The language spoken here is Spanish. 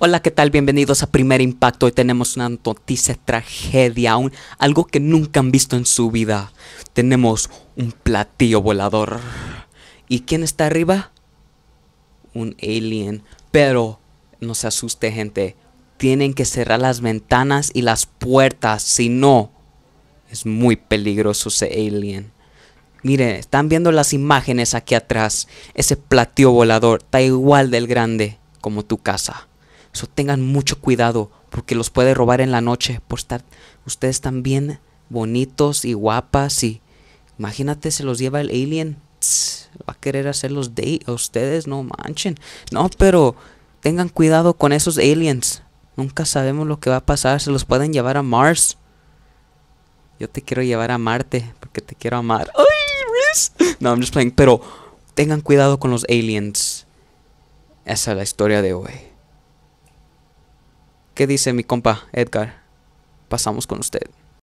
Hola, ¿qué tal? Bienvenidos a Primer Impacto. Hoy tenemos una noticia tragedia, algo que nunca han visto en su vida. Tenemos un platillo volador. ¿Y quién está arriba? Un alien. Pero no se asuste, gente. Tienen que cerrar las ventanas y las puertas, si no, es muy peligroso ese alien. Mire, están viendo las imágenes aquí atrás. Ese platillo volador está igual del grande como tu casa. Eso tengan mucho cuidado porque los puede robar en la noche por estar ustedes tan bien bonitos y guapas y imagínate se los lleva el alien. va a querer hacerlos de a ustedes, no manchen. No, pero tengan cuidado con esos aliens. Nunca sabemos lo que va a pasar, se los pueden llevar a Mars. Yo te quiero llevar a Marte porque te quiero amar. ¡Ay, No, I'm just playing, pero tengan cuidado con los aliens. Esa es la historia de hoy. ¿Qué dice mi compa Edgar? Pasamos con usted.